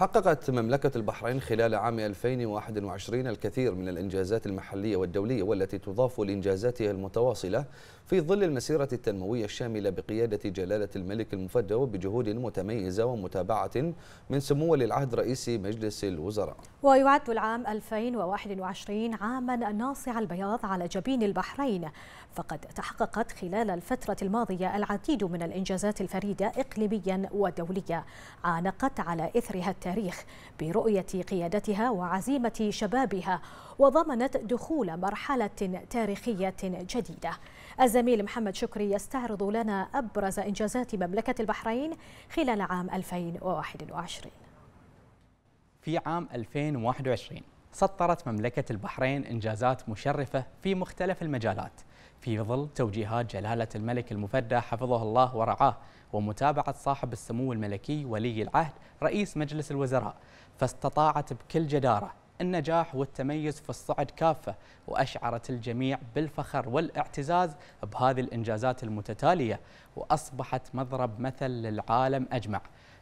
حققت مملكة البحرين خلال عام 2021 الكثير من الإنجازات المحلية والدولية والتي تضاف لإنجازاتها المتواصلة في ظل المسيرة التنموية الشاملة بقيادة جلالة الملك المفدى وبجهود متميزة ومتابعة من سمو ولي العهد رئيس مجلس الوزراء ويعد العام 2021 عاما ناصع البياض على جبين البحرين فقد تحققت خلال الفترة الماضية العديد من الإنجازات الفريدة إقليميا ودوليا عانقت على إثرها التاريخي التاريخ برؤية قيادتها وعزيمة شبابها وضمنت دخول مرحلة تاريخية جديدة الزميل محمد شكري يستعرض لنا أبرز إنجازات مملكة البحرين خلال عام 2021 في عام 2021 سطرت مملكة البحرين إنجازات مشرفة في مختلف المجالات في ظل توجيهات جلالة الملك المفدى حفظه الله ورعاه ومتابعة صاحب السمو الملكي ولي العهد رئيس مجلس الوزراء فاستطاعت بكل جدارة النجاح والتميز في الصعد كافة وأشعرت الجميع بالفخر والاعتزاز بهذه الإنجازات المتتالية وأصبحت مضرب مثل للعالم أجمع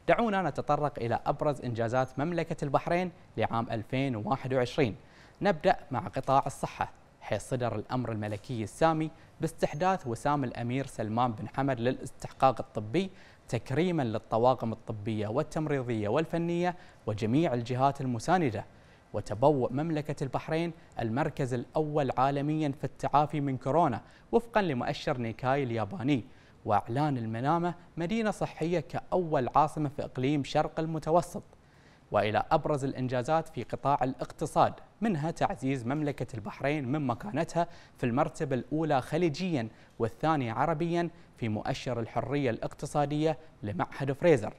دعونا نتطرق إلى أبرز إنجازات مملكة البحرين لعام 2021 نبدأ مع قطاع الصحة حيث صدر الأمر الملكي السامي باستحداث وسام الأمير سلمان بن حمد للاستحقاق الطبي تكريما للطواقم الطبية والتمريضية والفنية وجميع الجهات المساندة وتبوأ مملكة البحرين المركز الأول عالميا في التعافي من كورونا وفقا لمؤشر نيكاي الياباني وإعلان المنامة مدينة صحية كأول عاصمة في إقليم شرق المتوسط وإلى أبرز الإنجازات في قطاع الاقتصاد منها تعزيز مملكة البحرين من مكانتها في المرتبة الأولى خليجيا والثانية عربيا في مؤشر الحرية الاقتصادية لمعهد فريزر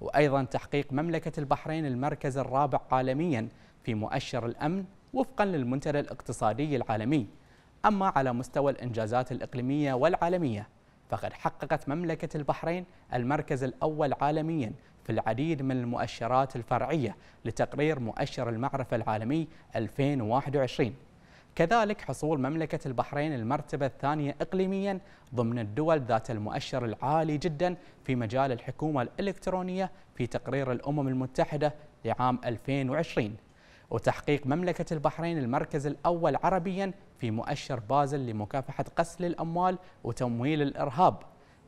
وأيضا تحقيق مملكة البحرين المركز الرابع عالميا في مؤشر الأمن وفقا للمنتدى الاقتصادي العالمي أما على مستوى الإنجازات الإقليمية والعالمية فقد حققت مملكة البحرين المركز الأول عالميا في العديد من المؤشرات الفرعية لتقرير مؤشر المعرفة العالمي 2021 كذلك حصول مملكة البحرين المرتبة الثانية إقليميا ضمن الدول ذات المؤشر العالي جدا في مجال الحكومة الإلكترونية في تقرير الأمم المتحدة لعام 2020 وتحقيق مملكة البحرين المركز الأول عربيا في مؤشر بازل لمكافحة غسل الأموال وتمويل الإرهاب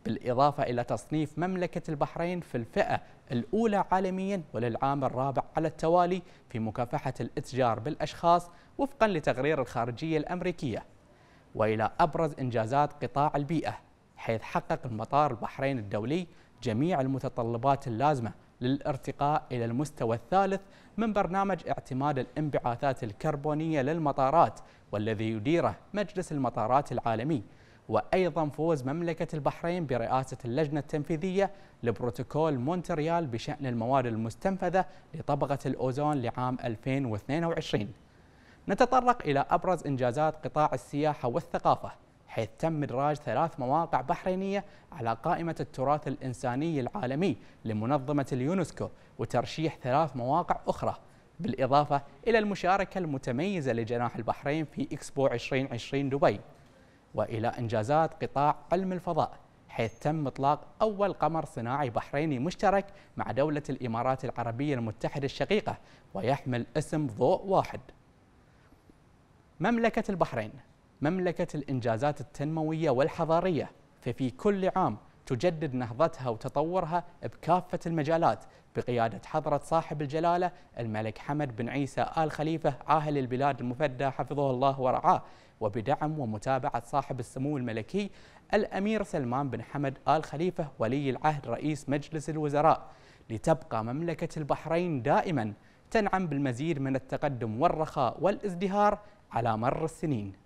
بالإضافة إلى تصنيف مملكة البحرين في الفئة الأولى عالميا وللعام الرابع على التوالي في مكافحة الاتجار بالأشخاص وفقا لتقرير الخارجية الأمريكية وإلى أبرز إنجازات قطاع البيئة حيث حقق المطار البحرين الدولي جميع المتطلبات اللازمة للارتقاء إلى المستوى الثالث من برنامج اعتماد الانبعاثات الكربونية للمطارات والذي يديره مجلس المطارات العالمي وأيضا فوز مملكة البحرين برئاسة اللجنة التنفيذية لبروتوكول مونتريال بشأن المواد المستنفذة لطبقة الأوزون لعام 2022 نتطرق إلى أبرز إنجازات قطاع السياحة والثقافة حيث تم إدراج ثلاث مواقع بحرينية على قائمة التراث الإنساني العالمي لمنظمة اليونسكو وترشيح ثلاث مواقع أخرى بالإضافة إلى المشاركة المتميزة لجناح البحرين في إكسبو 2020 دبي وإلى إنجازات قطاع علم الفضاء حيث تم إطلاق أول قمر صناعي بحريني مشترك مع دولة الإمارات العربية المتحدة الشقيقة ويحمل اسم ضوء واحد مملكة البحرين مملكة الإنجازات التنموية والحضارية ففي كل عام تجدد نهضتها وتطورها بكافة المجالات بقيادة حضرة صاحب الجلالة الملك حمد بن عيسى آل خليفة عاهل البلاد المفدى حفظه الله ورعاه وبدعم ومتابعة صاحب السمو الملكي الأمير سلمان بن حمد آل خليفة ولي العهد رئيس مجلس الوزراء لتبقى مملكة البحرين دائما تنعم بالمزيد من التقدم والرخاء والازدهار على مر السنين